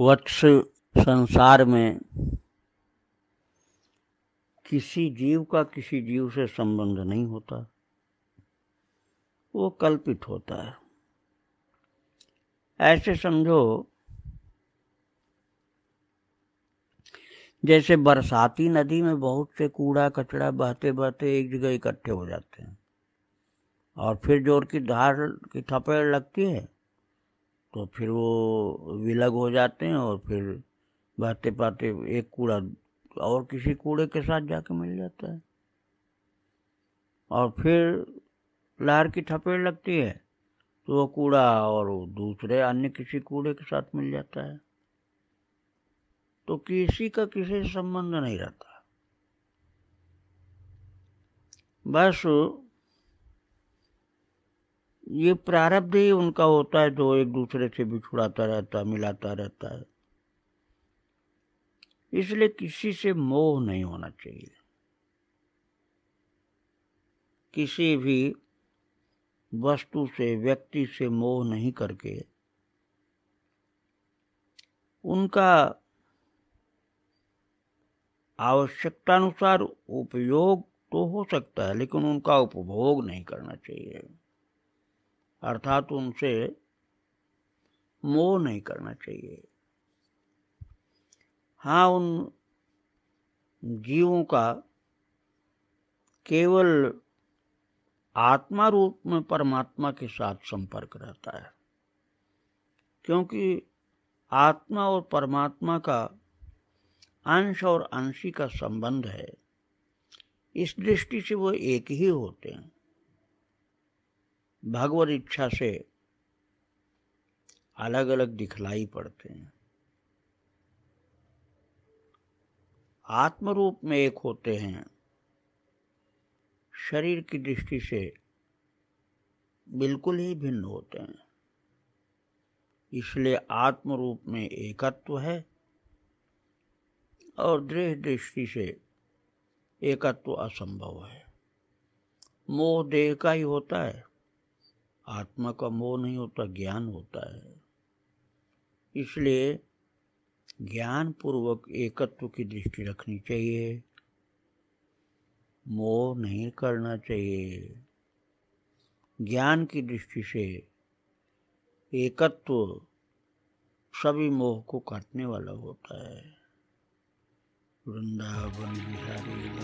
वत्स संसार में किसी जीव का किसी जीव से संबंध नहीं होता वो कल्पित होता है ऐसे समझो जैसे बरसाती नदी में बहुत से कूड़ा कचरा बहते बहते एक जगह इकट्ठे हो जाते हैं और फिर जोर की धार की थपेड़ लगती है तो फिर वो विलग हो जाते हैं और फिर बहते पाते एक कूड़ा और किसी कूड़े के साथ जाके मिल जाता है और फिर लहर की थपेड़ लगती है तो वो कूड़ा और दूसरे अन्य किसी कूड़े के साथ मिल जाता है तो किसी का किसी से संबंध नहीं रहता बस ये प्रारब्ध ही उनका होता है जो एक दूसरे से बिछुड़ाता रहता है मिलाता रहता है इसलिए किसी से मोह नहीं होना चाहिए किसी भी वस्तु से व्यक्ति से मोह नहीं करके उनका आवश्यकतानुसार उपयोग तो हो सकता है लेकिन उनका उपभोग नहीं करना चाहिए अर्थात उनसे मोह नहीं करना चाहिए हाँ उन जीवों का केवल आत्मा रूप में परमात्मा के साथ संपर्क रहता है क्योंकि आत्मा और परमात्मा का अंश और अंशी का संबंध है इस दृष्टि से वो एक ही होते हैं भगवत इच्छा से अलग अलग दिखलाई पड़ते हैं आत्म रूप में एक होते हैं शरीर की दृष्टि से बिल्कुल ही भिन्न होते हैं इसलिए आत्म रूप में एकत्व है और दृढ़ दृष्टि से एकत्व असंभव है मोह देह का ही होता है आत्मा का मोह नहीं होता ज्ञान होता है इसलिए ज्ञान पूर्वक एकत्व की दृष्टि रखनी चाहिए मोह नहीं करना चाहिए ज्ञान की दृष्टि से एकत्व सभी मोह को काटने वाला होता है वृंदावन बिहारी